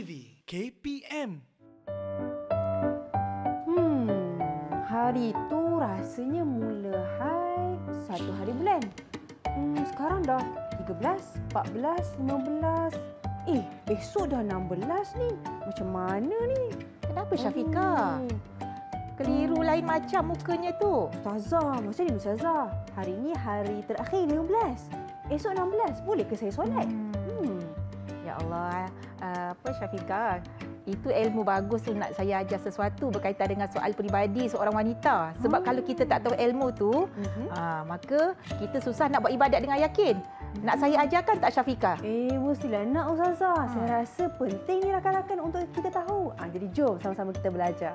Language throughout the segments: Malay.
TV KPM. Hmm, hari itu rasanya mula hai satu hari bulan. Hmm, sekarang dah 13, 14, 15. Eh, besok dah 16 ni. Macam mana ni? Kenapa hmm. Syafika? Hmm. Keliru lain macam mukanya tu. Ustazah, macam ni Ustazah. Hari ini hari terakhir 15. Esok 16. Boleh ke saya solat? Hmm apa Syafika itu ilmu bagus tu nak saya ajar sesuatu berkaitan dengan soal peribadi seorang wanita sebab hmm. kalau kita tak tahu ilmu tu hmm. aa, ah, maka kita susah nak buat ibadat dengan yakin mhm. nak saya ajarkan tak Syafika eh mestilah nak ustazah ha. saya ah. rasa penting ni rakan-rakan untuk kita tahu ha, jadi jom sama-sama kita belajar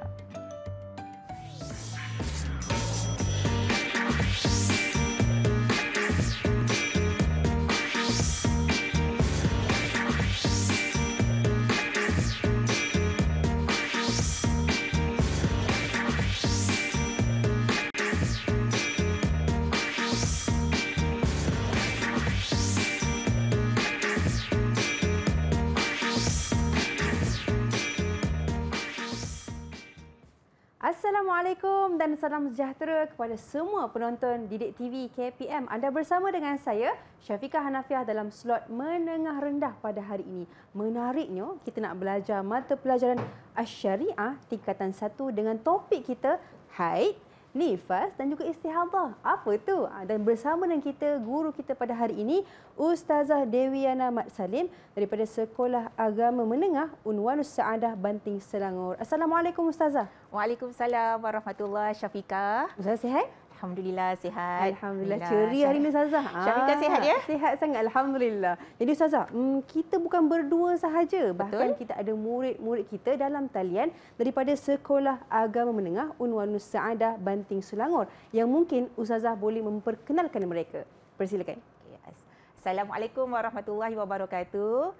Assalamualaikum dan salam sejahtera kepada semua penonton Didik TV KPM. Anda bersama dengan saya, Syafiqah Hanafiah dalam slot menengah rendah pada hari ini. Menariknya, kita nak belajar mata pelajaran Asyariah tingkatan 1 dengan topik kita haid nifas dan juga istihadah. Apa tu? Ah, dan bersama dengan kita, guru kita pada hari ini, Ustazah Dewiana Mat Salim daripada Sekolah Agama Menengah Unwanus Saadah Banting Selangor. Assalamualaikum Ustazah. Waalaikumsalam warahmatullahi wabarakatuh. Ustazah sihat? Alhamdulillah sihat. Alhamdulillah ceria hari ini Saza. Syafika ah, sihat ya? Sihat sangat alhamdulillah. Jadi Saza, hmm, kita bukan berdua sahaja, Betul. bahkan kita ada murid-murid kita dalam talian daripada Sekolah Agama Menengah Unwanus Saadah Banting Selangor yang mungkin Ustazah boleh memperkenalkan mereka. Persilakan. Assalamualaikum warahmatullahi wabarakatuh.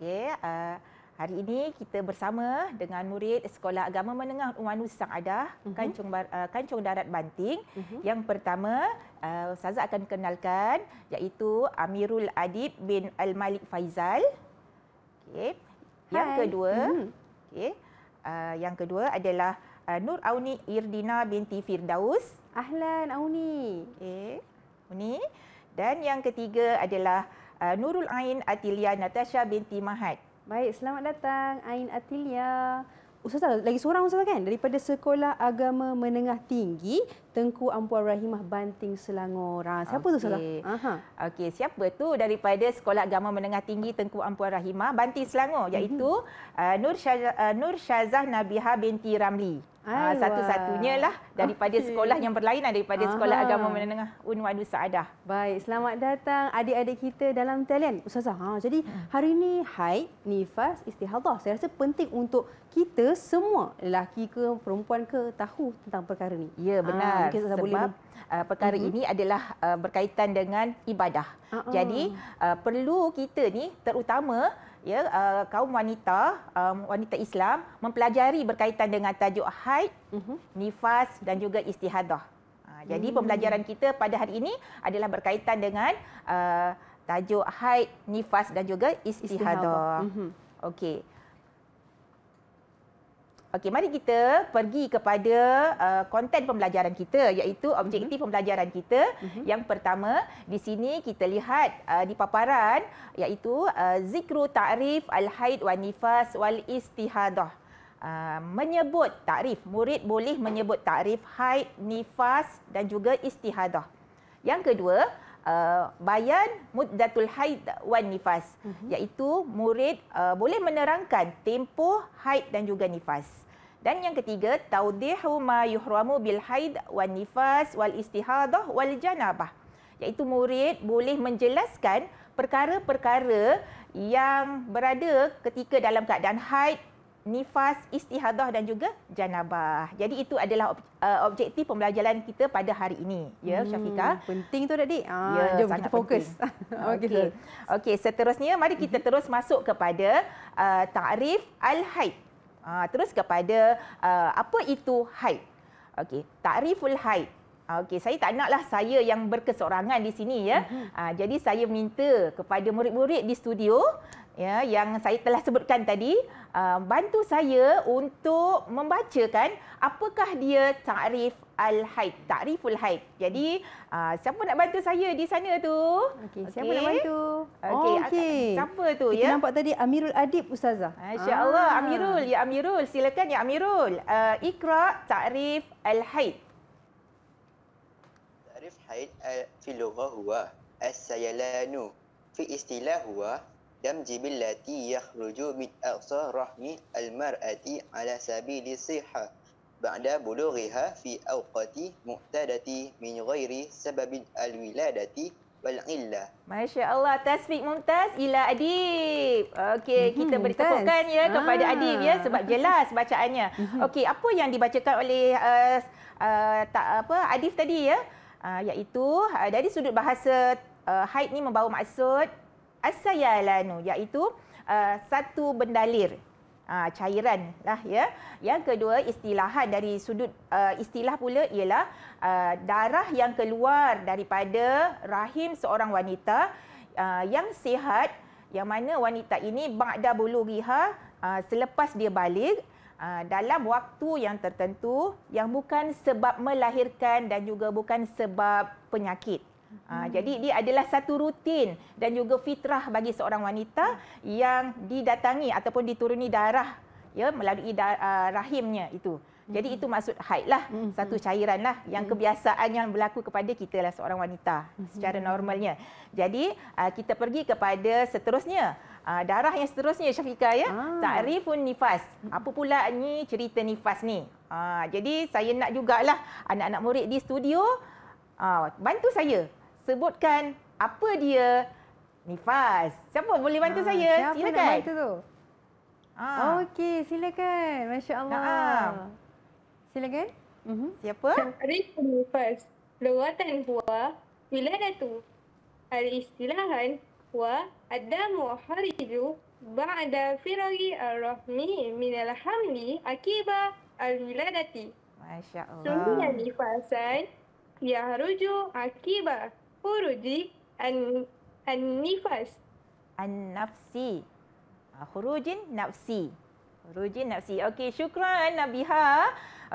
Okey, uh, Hari ini kita bersama dengan murid Sekolah Agama Menengah Umanus Sang Adah, uh-huh. Kancung, Bar- uh, Kancung Darat Banting. Uh-huh. Yang pertama, uh, eh, Saza akan kenalkan iaitu Amirul Adib bin Al-Malik Faizal. Okay. Yang kedua, uh-huh. Mhm. okay. uh, eh, yang kedua adalah uh, Nur Auni Irdina binti Firdaus. Ahlan Auni. Okay. Auni. Dan yang ketiga adalah uh, Nurul Ain Atilia Natasha binti Mahat. Baik, selamat datang Ain Atilia. Ustazah, lagi seorang Ustazah kan? Daripada Sekolah Agama Menengah Tinggi, Tengku Ampuan Rahimah Banting Selangor. Siapa okay. tu Ustazah? Okey, siapa tu daripada Sekolah Agama Menengah Tinggi, Tengku Ampuan Rahimah Banting Selangor? Iaitu mm-hmm. uh, Nur, Syazah, uh, Nur Syazah Nabiha binti Ramli. Ah, satu-satunya lah daripada okay. sekolah yang berlainan daripada Aha. Sekolah Agama Menengah Unwadu Wanu Saadah. Baik, selamat datang adik-adik kita dalam talian. Ustazah, ha, jadi hmm. hari ini haid, nifas, istihadah. Saya rasa penting untuk kita semua, lelaki ke perempuan ke, tahu tentang perkara ini. Ya, ah, benar. Ha, sebab boleh... Ah, uh, perkara uh-huh. ini adalah uh, berkaitan dengan ibadah. Uh-uh. Jadi, uh, perlu kita ni terutama ya uh, kaum wanita um, wanita Islam mempelajari berkaitan dengan tajuk haid uh-huh. nifas dan juga istihadah uh, jadi hmm. pembelajaran kita pada hari ini adalah berkaitan dengan uh, tajuk haid nifas dan juga istihadah, istihadah. Uh-huh. okey Okey, mari kita pergi kepada uh, konten pembelajaran kita iaitu objektif uh-huh. pembelajaran kita. Uh-huh. Yang pertama, di sini kita lihat uh, di paparan iaitu uh, zikru ta'rif al-haid wa nifas wal istihadah. Uh, menyebut takrif murid boleh menyebut takrif haid nifas dan juga istihadah. Yang kedua, uh, bayan muddatul haid wan nifas uh-huh. iaitu murid uh, boleh menerangkan tempoh haid dan juga nifas. Dan yang ketiga, taudihu ma yuhramu bil haid wan nifas wal istihadah wal janabah. Iaitu murid boleh menjelaskan perkara-perkara yang berada ketika dalam keadaan haid, nifas, istihadah dan juga janabah. Jadi itu adalah uh, objektif pembelajaran kita pada hari ini. Ya, hmm, Syafika. Penting tu tadi. Ah, ya, jom kita fokus. Okey. Okey, okay, seterusnya mari kita mhm. terus masuk kepada uh, takrif al-haid. Ha, terus kepada uh, apa itu haid? Okey, takriful haid. Ah, okey, saya tak naklah saya yang berkesorangan di sini ya. Mm-hmm. Ah, jadi saya minta kepada murid-murid di studio ya yang saya telah sebutkan tadi ah, bantu saya untuk membacakan apakah dia takrif al-haid, takriful haid. Jadi mm. siapa nak bantu saya di sana tu? Okay. siapa okay. nak bantu? Okey, oh, okay. siapa tu Kita ya? Kita nampak tadi Amirul Adib ustazah. Masya-Allah, ah. Amirul, ya Amirul, silakan ya Amirul. Uh, Iqra takrif al-haid. Al-Haid al-Filughah huwa As-Sayalanu Fi istilah huwa Dam jibil lati yakhruju min aqsa rahmi al-mar'ati ala sabili siha Ba'da bulughiha fi awqati mu'tadati min ghairi sababin al-wiladati wal-illa Masya Allah, tasfiq mumtaz ila adib Okey, hmm kita beri tepukan ya kepada Aa. Ah. adib ya sebab jelas bacaannya mm Okey, apa yang dibacakan oleh uh, uh, tak apa adib tadi ya Ah, iaitu ah, dari sudut bahasa ah, haid ni membawa maksud asyalanu iaitu satu bendalir cairan lah ya. Yang kedua istilahan dari sudut istilah pula ialah darah yang keluar daripada rahim seorang wanita yang sihat yang mana wanita ini ba'da buluriha selepas dia balik Ah, dalam waktu yang tertentu yang bukan sebab melahirkan dan juga bukan sebab penyakit. Ha, hmm. Jadi dia adalah satu rutin dan juga fitrah bagi seorang wanita yang didatangi ataupun dituruni darah ya melalui da- ah, rahimnya itu. Jadi itu maksud haid lah, satu cairan lah yang kebiasaan yang berlaku kepada kita lah seorang wanita secara normalnya. Jadi uh, kita pergi kepada seterusnya. Uh, darah yang seterusnya Syafika ya. Ah. Ta'rifun nifas. Apa pula ni cerita nifas ni? Uh, jadi saya nak juga lah anak-anak murid di studio uh, bantu saya sebutkan apa dia nifas. Siapa boleh bantu ah, saya? Siapa silakan. Siapa nak bantu tu? Ah. Okey, silakan. Masya-Allah. ah. Silakan. mm Siapa? Hari ini first. Perbuatan huwa bila datu. Hari istilahan huwa ada muharidu ba'da firari ar-rahmi minal hamli akiba al-wiladati. Masya Allah. Sungguhnya ni nifasan ya haruju akiba huruji an an-nifas. An-nafsi. Hurujin nafsi. Hurujin nafsi. Okey, syukran Nabiha.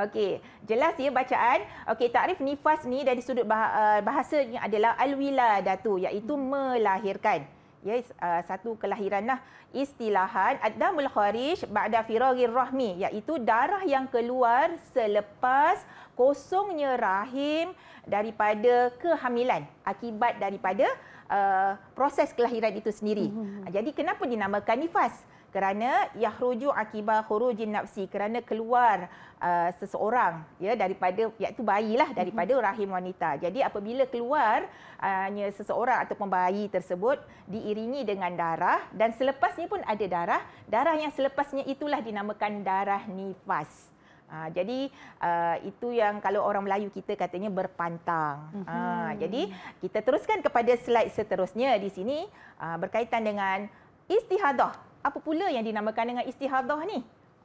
Okey, jelas ya bacaan. Okey, takrif nifas ni dari sudut bahasa eh, bahasanya adalah al-wiladatu iaitu melahirkan. Yes, uh, satu kelahiran lah istilahan adamul kharij ba'da firagir rahmi iaitu darah yang keluar selepas kosongnya rahim daripada kehamilan akibat daripada uh, proses kelahiran itu sendiri. Mm-hmm. Jadi kenapa dinamakan nifas? kerana yahruju akibah khurujin nafsi kerana keluar uh, seseorang ya daripada iaitu bayilah daripada mhm. rahim wanita. Jadi apabila keluar hanya uh, seseorang atau pembayi tersebut diiringi dengan darah dan selepasnya pun ada darah, darah yang selepasnya itulah dinamakan darah nifas. Ha, jadi uh, itu yang kalau orang Melayu kita katanya berpantang. mm-hmm. Jadi kita teruskan kepada slide seterusnya di sini uh, berkaitan dengan istihadah apa pula yang dinamakan dengan istihadah ni?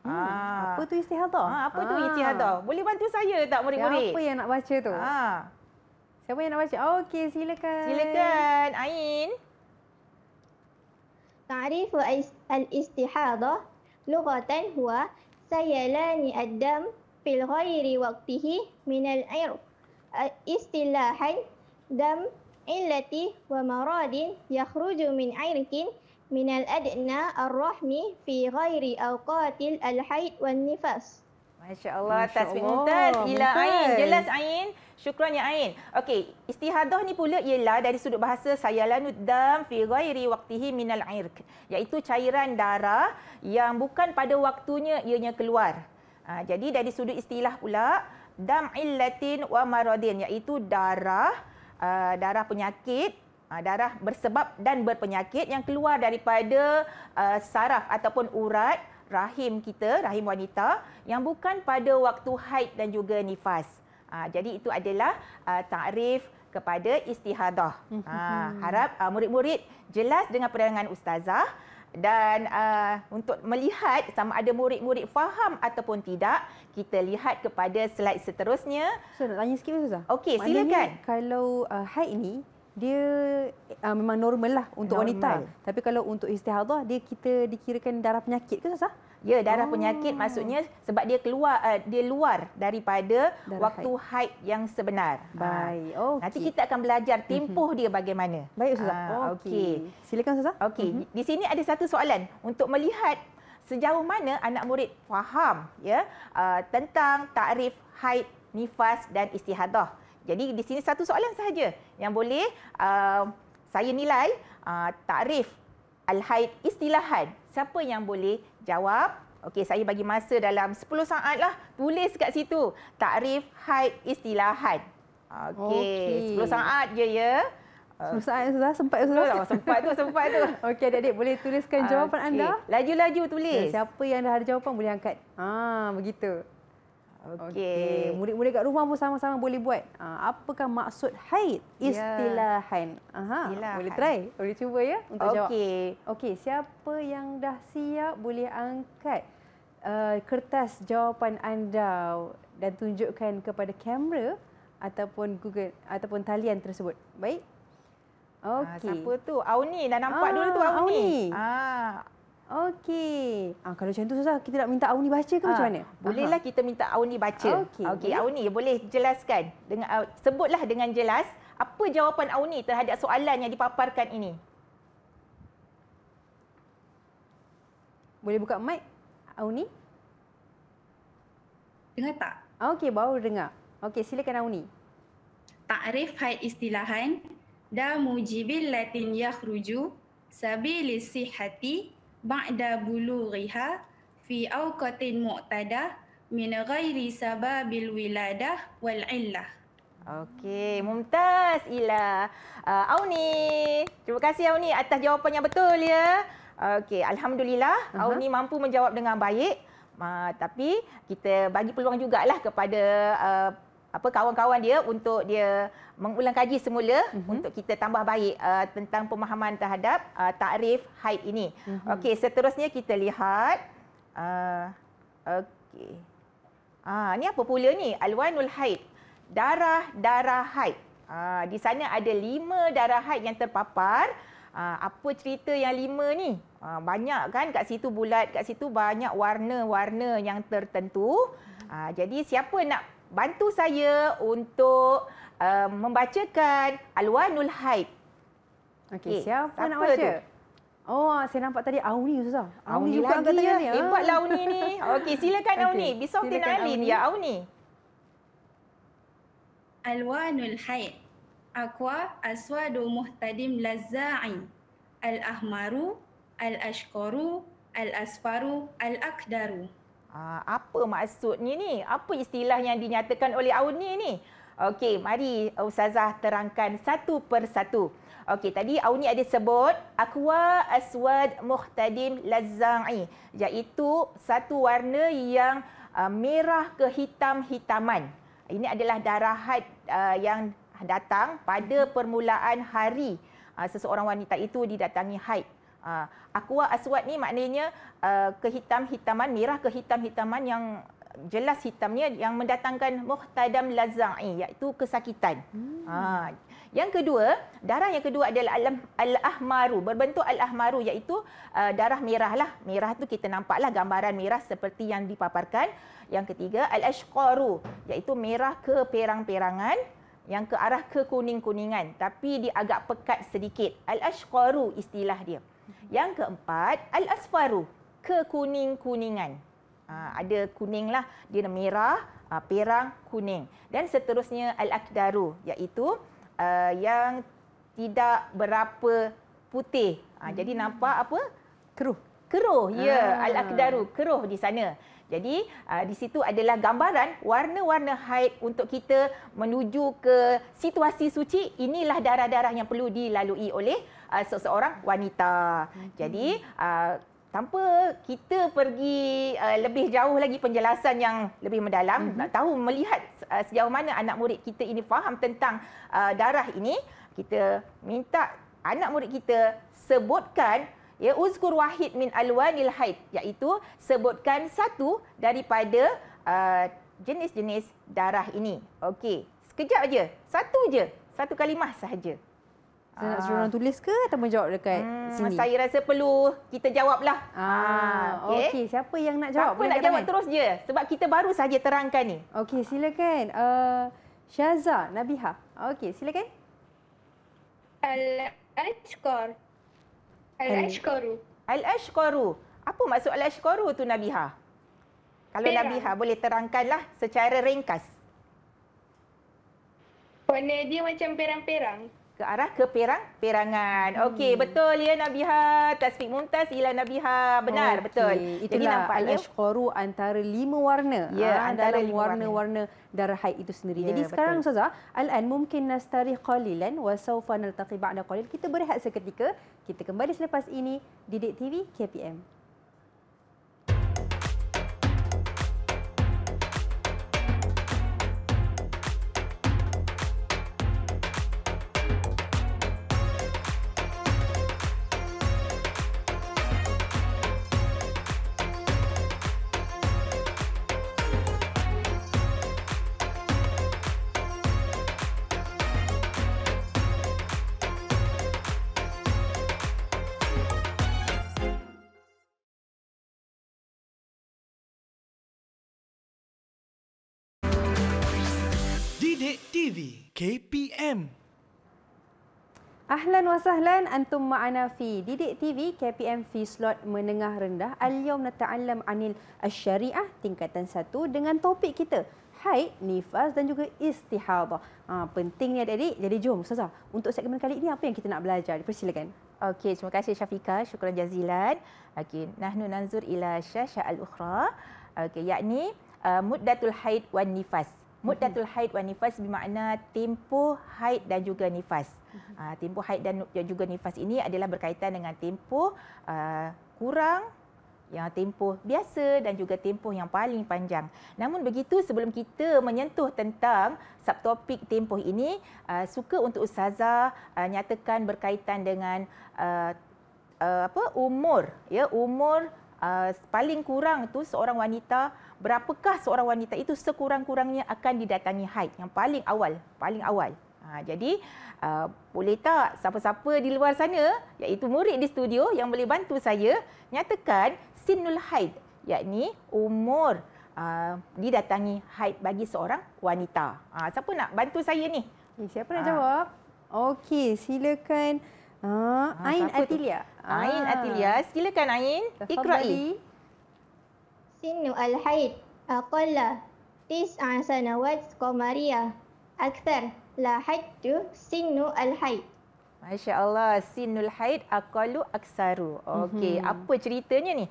Hmm, ah. apa tu istihadah? Ha, apa ha. tu ah. istihadah? Boleh bantu saya tak murid-murid? Siapa yang nak baca tu? Ha. Siapa yang nak baca? Okey, silakan. Silakan, Ain. تعريف الاستحاضة لغة هو سيلان الدم في الغير وقته من العرق dam دم wa maradin يخرج min airkin. من الأدنى الرحم في al أوقات الحيض والنفاس Masya Allah, Masya atas pintas. Ila Ain. Jelas Ain. Syukran ya Ain. Okey, istihadah ni pula ialah dari sudut bahasa saya lanut dam fi ghairi waqtihi minal irq. Iaitu cairan darah yang bukan pada waktunya ianya keluar. Ha, jadi dari sudut istilah pula, dam illatin wa maradin. Iaitu darah, uh, darah penyakit Ah, darah bersebab dan berpenyakit yang keluar daripada uh, saraf ataupun urat rahim kita, rahim wanita yang bukan pada waktu haid dan juga nifas. Uh, jadi itu adalah uh, takrif kepada istihadah. Uh, harap uh, murid-murid jelas dengan pandangan ustazah dan uh, untuk melihat sama ada murid-murid faham ataupun tidak, kita lihat kepada slide seterusnya. So nak tanya sikit Ustazah. Okey, silakan. Kalau uh, haid ini dia uh, memang normal lah untuk normal. wanita. Tapi kalau untuk istihadah, dia kita dikirakan darah penyakit ke susah? Ya, darah oh. penyakit maksudnya sebab dia keluar uh, dia luar daripada darah waktu haid yang sebenar. Ah, Baik. Ha. Oh, okay. Nanti kita akan belajar mhm. tempoh dia bagaimana. Baik, Ustazah. Ha, okay. okay. Silakan, Ustazah. Okey. Uh-huh. Di sini ada satu soalan untuk melihat sejauh mana anak murid faham ya uh, tentang takrif haid, nifas dan istihadah. Jadi di sini satu soalan sahaja yang boleh uh, saya nilai uh, takrif al-haid istilahan. Siapa yang boleh jawab? Okey, saya bagi masa dalam 10 lah tulis kat situ takrif haid istilahan. Okey, okay. 10 saat je ya. Uh, saat sudah sempat sudah. Sudah sempat tu, sempat tu. Okey, adik-adik boleh tuliskan jawapan okay. anda. Laju-laju tulis. Okay, siapa yang dah ada jawapan boleh angkat. Ah, begitu. Okey. Okay. Murid-murid kat rumah pun sama-sama boleh buat. Ah, apakah maksud haid? Ya. Istilahan. Yeah. Aha. Istilahan. Boleh try. Boleh cuba ya untuk okay. jawab. Okey. Okey, siapa yang dah siap boleh angkat uh, kertas jawapan anda dan tunjukkan kepada kamera ataupun Google ataupun talian tersebut. Baik. Ah, Okey. Uh, siapa tu? Auni dah nampak ah, dulu tu Auni. Ah, Okey. Ah, kalau macam tu susah, kita nak minta Auni baca ke ah, macam mana? Bolehlah kita minta Auni baca. Okey, okay, Auni boleh jelaskan. Dengan, uh, sebutlah dengan jelas apa jawapan Auni terhadap soalan yang dipaparkan ini. Boleh buka mic, Auni? Dengar tak? Okey, baru dengar. Okey, silakan Auni. Ta'rif haid istilahan, da mujibil latin yakhruju sabilis sihati ba'da buluriha fi awqatin mu'tada min ghairi sababil wiladah wal illah. Okey, mumtaz ila uh, Auni. Terima kasih Auni atas jawapan yang betul ya. Okey, alhamdulillah uh-huh. Auni mampu menjawab dengan baik. Uh, tapi kita bagi peluang jugalah kepada uh, apa kawan-kawan dia untuk dia mengulang kaji semula mm-hmm. untuk kita tambah baik uh, tentang pemahaman terhadap uh, takrif haid ini. Mm-hmm. Okey, seterusnya kita lihat uh, okey. Ah, ni apa pula ni? Alwanul haid. Darah-darah haid. Ah, di sana ada lima darah haid yang terpapar. Ah, apa cerita yang lima ni? Ah, banyak kan kat situ bulat, kat situ banyak warna-warna yang tertentu. Mhm. Ah, jadi siapa nak bantu saya untuk uh, membacakan Alwanul Haid. Okey, okay. Eh, siapa, siapa nak baca? Tu? Oh, saya nampak tadi Auni susah. Auni, Auni lagi ya. Ni, lah. Hebatlah Auni ni. Okey, silakan okay. Auni. Bisong silakan Alin. Auni. Ya, Auni. Alwanul Haid. Aqwa aswadu muhtadim lazza'i. Al-ahmaru, al-ashkaru, al-asfaru, al-akdaru. Ah, apa maksudnya ni? Apa istilah yang dinyatakan oleh Auni ni? Okey, mari Ustazah terangkan satu persatu. satu. Okey, tadi Auni ada sebut Aqwa Aswad Muhtadim Lazza'i iaitu satu warna yang uh, merah ke hitam-hitaman. Ini adalah darah had uh, yang datang pada permulaan hari uh, seseorang wanita itu didatangi haid aqua ha, aswad ni maknanya uh, kehitam-hitaman merah kehitam-hitaman yang jelas hitamnya yang mendatangkan muhtadam lazai iaitu kesakitan. Hmm. Ha, yang kedua, darah yang kedua adalah al-ahmaru, berbentuk al-ahmaru iaitu uh, darah merah lah Merah tu kita nampaklah gambaran merah seperti yang dipaparkan. Yang ketiga, al-ashqaru iaitu merah keperang-perangan yang ke arah kekuning-kuningan tapi dia agak pekat sedikit. Al-ashqaru istilah dia. Hmm. Mm-hmm. Yang keempat, al-asfaru, kekuning-kuningan. Ha, ada kuning lah, dia ada merah, ha, perang, kuning. Dan seterusnya, al-akdaru, iaitu uh, yang tidak berapa putih. Ha, hmm. Jadi mm-hmm. nampak apa? Keruh. Keruh, ya. Ah. Al-akdaru, keruh di sana. Jadi uh, di situ adalah gambaran warna-warna haid untuk kita menuju ke situasi suci. Inilah darah-darah yang perlu dilalui oleh uh, seseorang wanita. Mhm. Jadi uh, tanpa kita pergi uh, lebih jauh lagi penjelasan yang lebih mendalam mhm. nak tahu melihat uh, sejauh mana anak murid kita ini faham tentang uh, darah ini kita minta anak murid kita sebutkan ya uzkur wahid min alwanil haid iaitu sebutkan satu daripada uh, jenis-jenis darah ini okey sekejap aja satu aja, satu kalimah sahaja saya nak ah. suruh orang tulis ke atau menjawab dekat hmm, sini? Saya rasa perlu kita jawablah. Ah, ah okey. Okay. Siapa yang nak jawab? Siapa nak jawab kan? terus je? Sebab kita baru saja terangkan ni. Okey, silakan. Uh, Syaza Nabiha. Okey, silakan. Al-Ashqar. Al-Ashqaru. Al-Ashqaru. Apa maksud Al-Ashqaru tu Nabiha? Kalau Bila. Nabiha boleh terangkanlah secara ringkas. Warna dia macam perang-perang ke arah ke perang perangan. Hmm. Okey, betul ya Nabiha. Tasbih muntas. ila Nabiha. Benar, okay. betul. Itulah Jadi nampak ya? al-ashqaru antara lima warna. Ya, ha, antara dalam warna-warna darah haid itu sendiri. Ya, Jadi betul. sekarang Ustazah, al-an mungkin nastarih qalilan wa sawfa naltaqi ba'da qalil. Kita berehat seketika. Kita kembali selepas ini di Dek TV KPM. KPM. Ahlan wa sahlan antum ma'ana fi Didik TV KPM fi slot menengah rendah. Al-yawm nata'allam anil asy-syari'ah tingkatan 1 dengan topik kita haid, nifas dan juga istihadah. Ha, penting adik-adik. Jadi jom Ustazah, untuk segmen kali ini apa yang kita nak belajar? Dipersilakan. Okey, terima kasih Syafika. Syukran jazilan. Okey, nahnu nanzur ila syasha al-ukhra. Okey, yakni uh, muddatul haid wan nifas. Mm-hmm. Muddatul haid wa nifas bermakna tempoh haid dan juga nifas. Uh, tempoh haid dan juga nifas ini adalah berkaitan dengan tempoh uh, kurang yang tempoh biasa dan juga tempoh yang paling panjang. Namun begitu sebelum kita menyentuh tentang subtopik tempoh ini, uh, suka untuk ustazah uh, nyatakan berkaitan dengan uh, uh, apa umur ya umur uh, paling kurang tu seorang wanita berapakah seorang wanita itu sekurang-kurangnya akan didatangi haid yang paling awal paling awal ha, jadi uh, boleh tak siapa-siapa di luar sana iaitu murid di studio yang boleh bantu saya nyatakan sinul haid yakni umur uh, didatangi haid bagi seorang wanita ha, siapa nak bantu saya ni eh, siapa nak ha. jawab okey silakan Ah, ha, Ain Atilia. Ain ah. Atilia, silakan Ain. Ikrai sinu al-haid aqalla tis'an sanawat qamariya akthar la haddu sinu al-haid Masya Allah, sinul haid akalu aksaru. Okey, mm-hmm. apa ceritanya ni?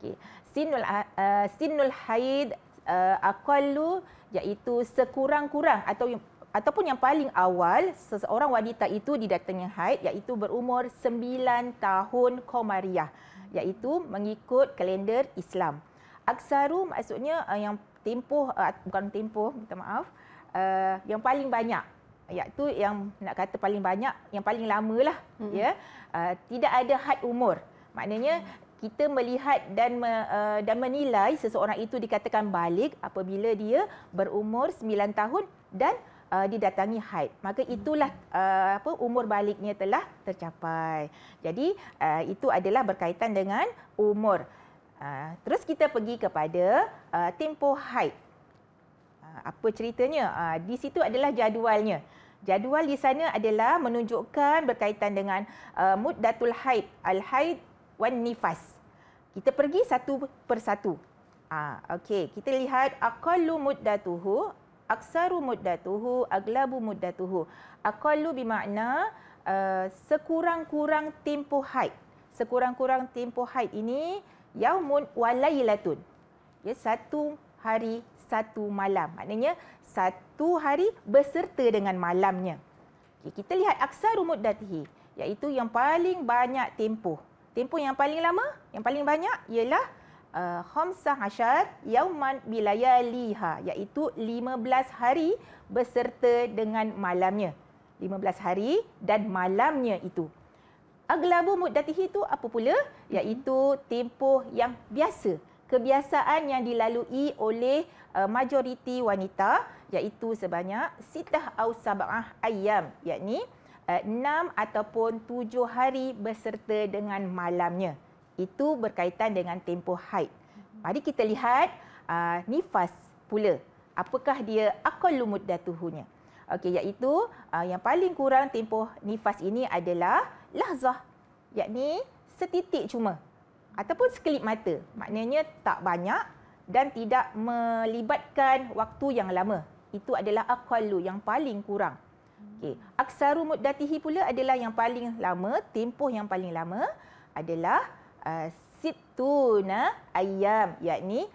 Okey, sinul, uh, sinul haid uh, akalu iaitu sekurang-kurang atau ataupun yang paling awal seseorang wanita itu didatangi haid iaitu berumur 9 tahun komariah iaitu mengikut kalender Islam aksaru maksudnya uh, yang tempoh uh, bukan tempoh minta maaf uh, yang paling banyak iaitu yang nak kata paling banyak yang paling lamalah hmm. ya uh, tidak ada had umur maknanya hmm. kita melihat dan me, uh, dan menilai seseorang itu dikatakan balik apabila dia berumur 9 tahun dan Uh, didatangi haid maka hmm. itulah uh, apa umur baliknya telah tercapai jadi uh, itu adalah berkaitan dengan umur Ah, terus kita pergi kepada uh, ah, tempo height. Uh, ah, apa ceritanya? Uh, di situ adalah jadualnya. Jadual di sana adalah menunjukkan berkaitan dengan uh, muddatul haid, al-haid wan nifas. Kita pergi satu persatu. Ah, okey, kita lihat aqallu muddatuhu, aksaru muddatuhu, aglabu muddatuhu. Aqallu bermakna uh, sekurang-kurang tempoh haid. Sekurang-kurang tempoh haid ini yaumun walailatun. Ya, satu hari satu malam. Maknanya satu hari berserta dengan malamnya. Okay, kita lihat aksar umuddatihi iaitu yang paling banyak tempoh. Tempoh yang paling lama, yang paling banyak ialah uh, khamsah asyar yauman bilayaliha iaitu 15 hari berserta dengan malamnya. 15 hari dan malamnya itu aglabu muddatihi itu apa pula iaitu tempoh yang biasa kebiasaan yang dilalui oleh uh, majoriti wanita iaitu sebanyak sitah au sab'ah ayam, iaitu uh, enam uh, ataupun tujuh hari berserta dengan malamnya itu berkaitan dengan tempoh haid mari kita lihat uh, nifas pula apakah dia aqallu muddatuhunya okey iaitu yang paling kurang tempoh nifas ini adalah lahzah yakni setitik cuma ataupun sekelip mata maknanya tak banyak dan tidak melibatkan waktu yang lama itu adalah aqallu yang paling kurang okey aksaru muddatihi pula adalah yang paling lama tempoh yang paling lama adalah uh, situna ayyam yakni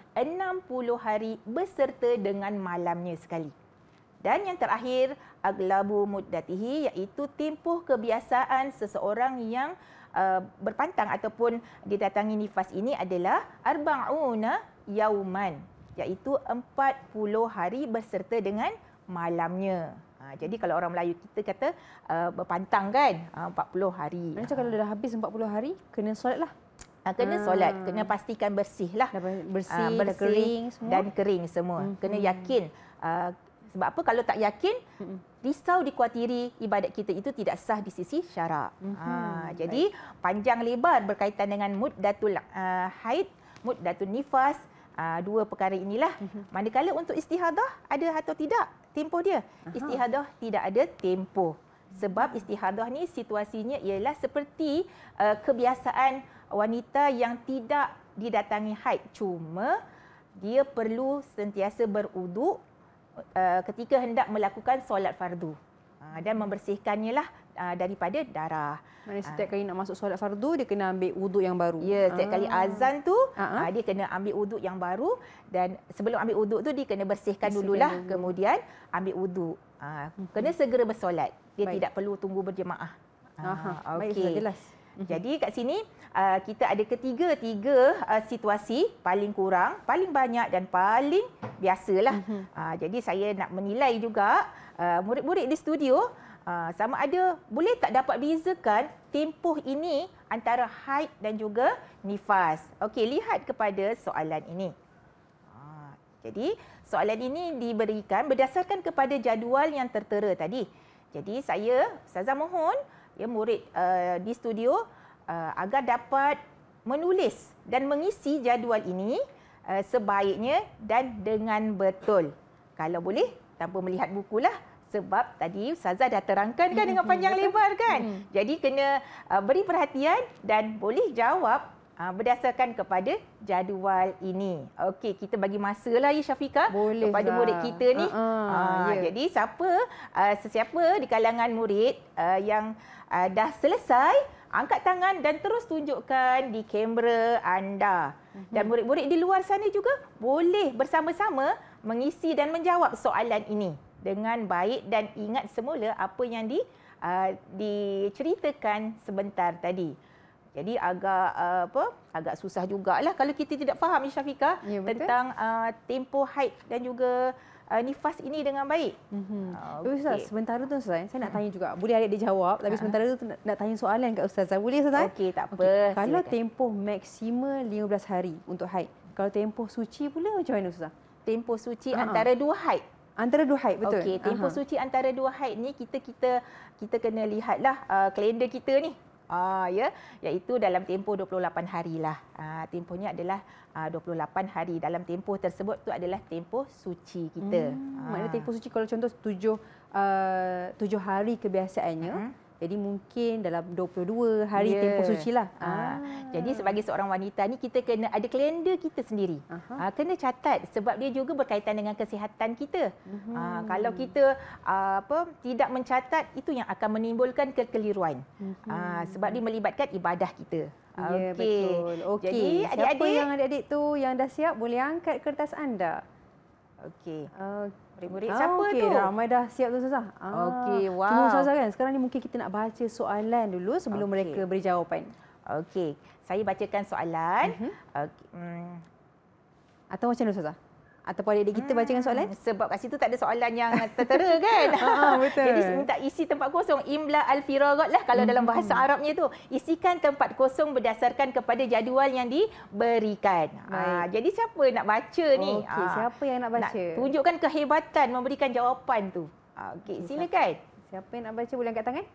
puluh hari beserta dengan malamnya sekali dan yang terakhir, aglabu muddatihi iaitu timpuh kebiasaan seseorang yang uh, berpantang ataupun didatangi nifas ini adalah arba'una yauman iaitu 40 hari berserta dengan malamnya. Ha, jadi kalau orang Melayu kita kata uh, berpantang kan ha, uh, 40 hari. Macam kalau ha. dah habis 40 hari kena solatlah. Ha, kena solat, hmm. kena pastikan bersih lah. Bersih, ha, bersih dah kering semua. Dan kering semua. Hmm. Kena hmm. yakin uh, sebab apa? Kalau tak yakin, risau dikhawatiri ibadat kita itu tidak sah di sisi syarak. Mm-hmm. Ha, jadi panjang lebar berkaitan dengan muddatul uh, haid, datul nifas, uh, dua perkara inilah. Mm-hmm. Manakala untuk istihadah ada atau tidak tempoh dia? Aha. Istihadah tidak ada tempoh. Sebab istihadah ni situasinya ialah seperti uh, kebiasaan wanita yang tidak didatangi haid cuma dia perlu sentiasa beruduk Uh, ketika hendak melakukan solat fardu uh, dan membersihkannya lah uh, daripada darah. Mana setiap kali nak masuk solat fardu dia kena ambil wuduk yang baru. Ya, setiap ah. kali azan tu uh-huh. dia kena ambil wuduk yang baru dan sebelum ambil wuduk tu dia kena bersihkan dulu lah kemudian ambil wuduk. Ah, kena hmm. segera bersolat. Dia Baik. tidak perlu tunggu berjemaah. Ah, Aha, okay. Baik, okey hmm Jadi kat sini uh, kita ada ketiga-tiga uh, situasi paling kurang, paling banyak dan paling biasalah. Mm-hmm. Uh, jadi saya nak menilai juga uh, murid-murid di studio uh, sama ada boleh tak dapat bezakan tempoh ini antara haid dan juga nifas. Okey, lihat kepada soalan ini. Ah, jadi soalan ini diberikan berdasarkan kepada jadual yang tertera tadi. Jadi saya Ustazah mohon ya murid uh, di studio uh, agar dapat menulis dan mengisi jadual ini uh, sebaiknya dan dengan betul. Kalau boleh tanpa melihat bukulah sebab tadi Saza dah terangkan kan hmm, dengan panjang lebar kan. Hmm. Jadi kena beri perhatian dan boleh jawab Ah berdasarkan kepada jadual ini. Okey, kita bagi masa lah ya Syafika Boleh kepada lah. murid kita ni. Uh-uh, ah yeah. jadi siapa uh, sesiapa di kalangan murid uh, yang uh, dah selesai angkat tangan dan terus tunjukkan di kamera anda. Mhm. Dan murid-murid di luar sana juga boleh bersama-sama mengisi dan menjawab soalan ini dengan baik dan ingat semula apa yang di uh, diceritakan sebentar tadi. Jadi agak uh, apa? Agak susah jugalah kalau kita tidak faham ni Syafika ya, tentang uh, eh, tempo haid dan juga uh, nifas ini dengan baik. Mhm. Okay. Ah, Ustaz, sebentar tu Ustaz, saya nak tanya juga. Boleh adik dia jawab tapi ah. sebentar tu nak tanya soalan kat Ustaz. Boleh Ustaz? Okey, tak apa. Okay. Kalau tempo maksimal 15 hari untuk haid. Kalau tempo suci pula macam mana Ustaz? Tempo suci uh-huh. antara dua haid. Antara dua haid betul. Okey, tempo uh-huh. suci antara dua haid ni kita kita kita kena lihatlah uh, kalender kita ni. Ah ya, iaitu dalam tempoh 28 harilah. Ah tempohnya adalah 28 ah, hari dalam tempoh tersebut tu adalah tempoh suci kita. Hmm, ah. Maknanya tempoh suci kalau contoh 7 uh, 7 hari kebiasaannya. Uh-huh. Jadi mungkin dalam 22 hari yeah. tempoh suci lah. Ah. Ah. Jadi sebagai seorang wanita ni kita kena ada kalender kita sendiri. Ah, kena catat sebab dia juga berkaitan dengan kesihatan kita. Mm-hmm. Ah, kalau kita ah, apa tidak mencatat itu yang akan menimbulkan kekeliruan. Mm-hmm. Ah, sebab dia melibatkan ibadah kita. Ya yeah, okay. betul. Okay. Jadi adik-adik. Siapa yang adik-adik tu yang dah siap boleh angkat kertas anda. Okey. Okey. Murid-murid ah, siapa okay, tu? Okey, ramai dah siap tu Ustazah. Ah, Okey, wow. Cuma Ustazah kan, sekarang ni mungkin kita nak baca soalan dulu sebelum okay. mereka beri jawapan. Okey, saya bacakan soalan. Uh-huh. Mhm. Okey. Hmm. Atau macam mana Ustazah? Atau adik-adik kita hmm. bacakan soalan? Sebab kat situ tak ada soalan yang tertera kan? Ha, ha, betul. Jadi minta isi tempat kosong. Imla al-firarat lah kalau hmm. dalam bahasa hmm. Arabnya tu. Isikan tempat kosong berdasarkan kepada jadual yang diberikan. Ha, jadi siapa nak baca ni? Okay, ha, siapa yang nak baca? Nak tunjukkan kehebatan memberikan jawapan tu. Ha, okay, silakan. Siapa yang nak baca boleh angkat tangan?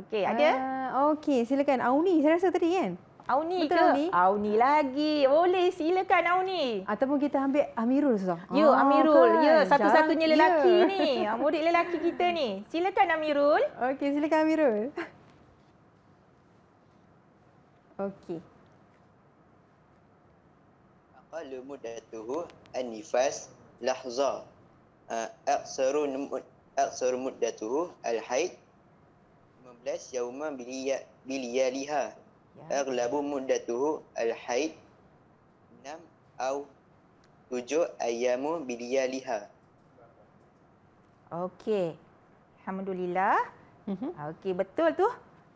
Okey, ada? Uh, Okey, silakan. Auni, saya rasa tadi kan? Auni Betul ke? Auni? Auni lagi. Boleh silakan Auni. Ataupun kita ambil Amirul saja. Ya, oh, Amirul. Ya, kan? Ya, satu-satunya lelaki ya. ni. Ah, murid lelaki kita ni. Silakan Amirul. Okey, silakan Amirul. Okey. Aqalu mudatuhu an-nifas lahza. Ah, aqsaru aqsaru mudatuhu al-haid 15 yauman biliyaliha. liha. Ya. aghlabu muddatuhu al-haid 6 atau 7 ayyamu liha. Okey. Alhamdulillah. Mhm. Okey, betul tu.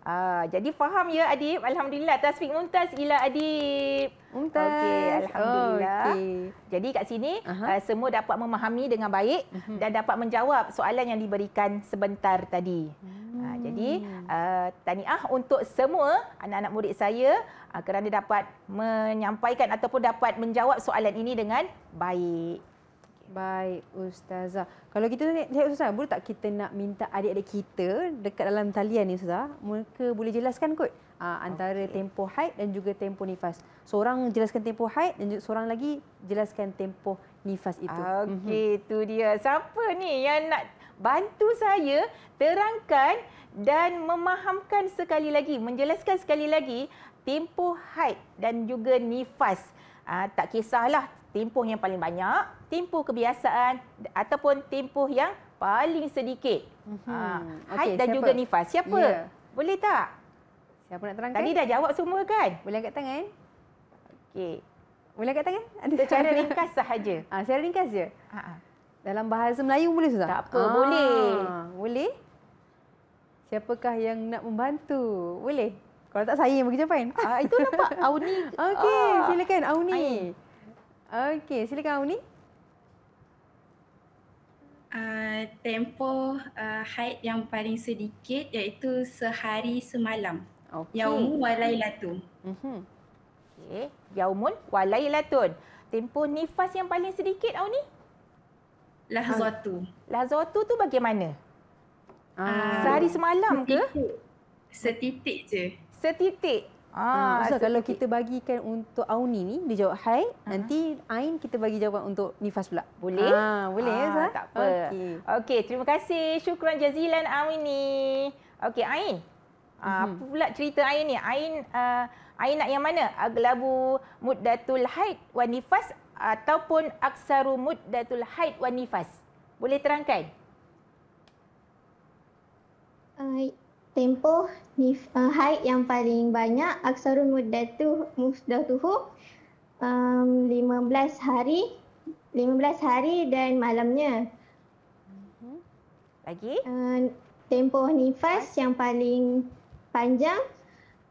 Ah, jadi faham ya Adib. Alhamdulillah tasfik muntas gila Adib. Muntas. Okey, alhamdulillah. Oh, okay. Jadi kat sini uh-huh. uh, semua dapat memahami dengan baik uh-huh. dan dapat menjawab soalan yang diberikan sebentar tadi. Uh-huh. Jadi uh, hmm. eh, taniah untuk semua anak-anak murid saya uh, kerana dapat menyampaikan ataupun dapat menjawab soalan ini dengan baik. Baik, Ustazah. Kalau kita tanya, Ustazah, boleh tak kita nak minta adik-adik kita dekat dalam talian ni, Ustazah? Mereka boleh jelaskan kot uh, antara okay. tempo haid dan juga tempo nifas. Seorang jelaskan tempo haid dan seorang lagi jelaskan tempo nifas itu. Ah, okey, mhm. itu mm-hmm. dia. Siapa ni yang nak bantu saya terangkan dan memahamkan sekali lagi, menjelaskan sekali lagi tempoh haid dan juga nifas. Uh, tak kisahlah tempoh yang paling banyak, tempoh kebiasaan ataupun tempoh yang paling sedikit. Uh, haid okay, dan siapa? juga nifas. Siapa? Yeah. Boleh tak? Siapa nak terangkan? Tadi dah jawab semua kan? Boleh angkat tangan. Okey. Boleh angkat tangan? Secara ringkas sahaja. Ah, uh, secara ringkas saja. Uh-huh. Ah. Dalam bahasa Melayu boleh Ustaz? Tak apa, ah, boleh. Boleh? Siapakah yang nak membantu? Boleh? Kalau tak saya yang bagi jawapan. Ah, itu nampak Auni. Okey, ah. silakan Auni. Okey, silakan Auni. Uh, tempoh uh, haid yang paling sedikit iaitu sehari semalam. Okay. Yaumun walailatun. Mm-hmm. Okey, yaumun walailatun. Mhm. Tempoh nifas yang paling sedikit Auni? ni? Lah ah. lah Lahzatu tu bagaimana? Uh, Sehari semalam setitik. ke? Setitik je. Setitik. Ah, uh, kalau kita bagikan untuk Auni ni, dia jawab hai, uh nanti Ain kita bagi jawapan untuk Nifas pula. Boleh? Ah, boleh ah, ya, Tak apa. Okey, okay, terima kasih. Syukran jazilan Auni. Okey, Ain. Ah, uh apa mhm. pula cerita Ain ni? Ain uh, Ain nak yang mana? Aglabu muddatul haid wa nifas ataupun aksaru muddatul haid wan nifas. Boleh terangkan? Uh, tempoh nif, uh, haid yang paling banyak aksaru muddatu musdatuhu um, 15 hari 15 hari dan malamnya. Mhm. Lagi? Uh, tempoh nifas yang paling panjang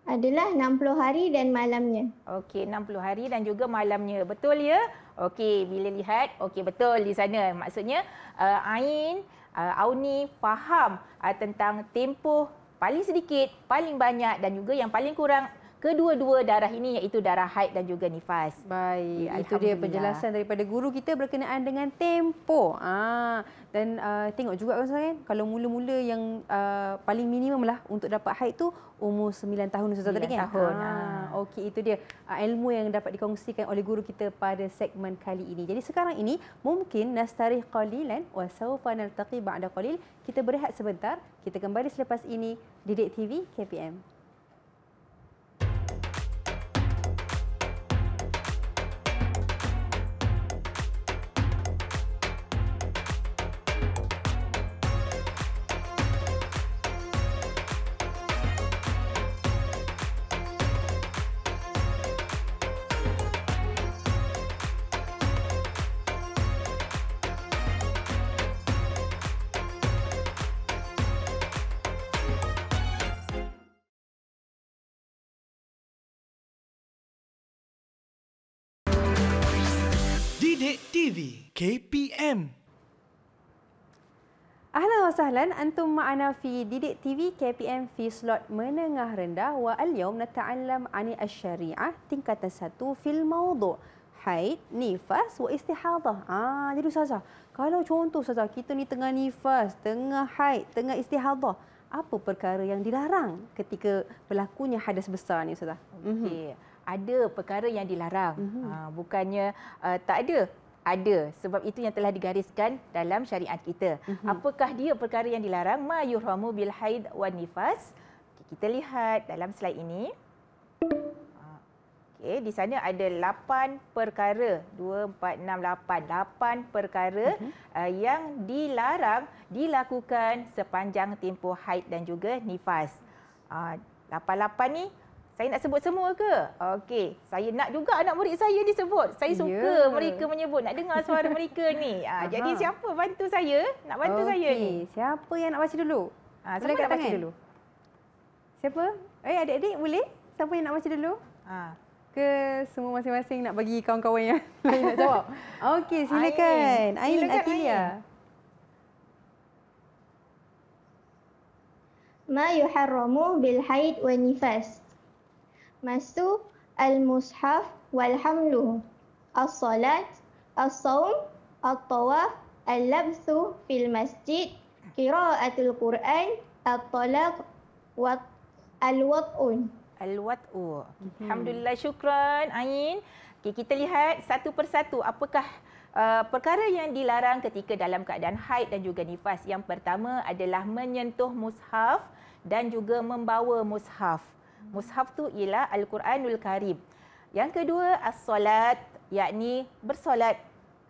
adalah 60 hari dan malamnya. Okey, 60 hari dan juga malamnya. Betul ya? Okey, bila lihat, okey betul di sana. Maksudnya uh, Ain, uh, Auni faham uh, tentang tempoh paling sedikit, paling banyak dan juga yang paling kurang kedua-dua darah ini iaitu darah haid dan juga nifas. Baik, itu dia penjelasan daripada guru kita berkenaan dengan tempo. Ah dan uh, tengok juga kan Ustaz kalau mula-mula yang uh, paling minimum lah untuk dapat haid tu umur 9 tahun Ustaz tadi kan. 9 tahun. Ha. Okey itu dia uh, ilmu yang dapat dikongsikan oleh guru kita pada segmen kali ini. Jadi sekarang ini mungkin nastarih qalilan wa sawfa naltaqi ba'da qalil. Kita berehat sebentar. Kita kembali selepas ini di Didik TV KPM. KPM. Ahla wasahlan antum ma'ana fi Didik TV KPM fi slot menengah rendah wa al-yawm nata'allam ani asy-syari'ah tingkatan satu, fil mawdu' haid, nifas wa istihadah. Ah, jadi ustazah, kalau contoh ustazah kita ni tengah nifas, tengah haid, tengah istihadah, apa perkara yang dilarang ketika berlakunya hadas besar ni ustazah? Okey. Mm-hmm. Ada perkara yang dilarang. Mm-hmm. Ha, bukannya uh, tak ada ada sebab itu yang telah digariskan dalam syariat kita mm-hmm. apakah dia perkara yang dilarang ma yuhramu bil haid wan nifas okay, kita lihat dalam slide ini okey di sana ada 8 perkara 2 4 6 8 8 perkara mm-hmm. uh, yang dilarang dilakukan sepanjang tempoh haid dan juga nifas uh, 8-8 ni saya nak sebut semua ke? Okey, saya nak juga anak murid saya disebut. Saya ya. suka yeah. mereka menyebut, nak dengar suara mereka ni. Ha, uh-huh. Jadi siapa bantu saya? Nak bantu okay. saya ni. Siapa yang nak baca dulu? Ha, siapa nak baca dulu? Siapa? Eh, adik-adik boleh? Siapa yang nak baca dulu? Ha. Ke semua masing-masing nak bagi kawan-kawan yang lain nak jawab? Okey, silakan. Ain, Atilia. Ma yuharramu bil haid wa nifas. Masu al-mushaf wal hamlu as-salat as-saum at-tawaf al-labthu fil masjid qiraatul quran at-talaq wat al-wat'un al-wat'u mhm. alhamdulillah syukran ain okay, kita lihat satu persatu apakah Uh, perkara yang dilarang ketika dalam keadaan haid dan juga nifas yang pertama adalah menyentuh mushaf dan juga membawa mushaf. Mushaf tu ialah Al-Quranul Karim. Yang kedua, as-salat, yakni bersolat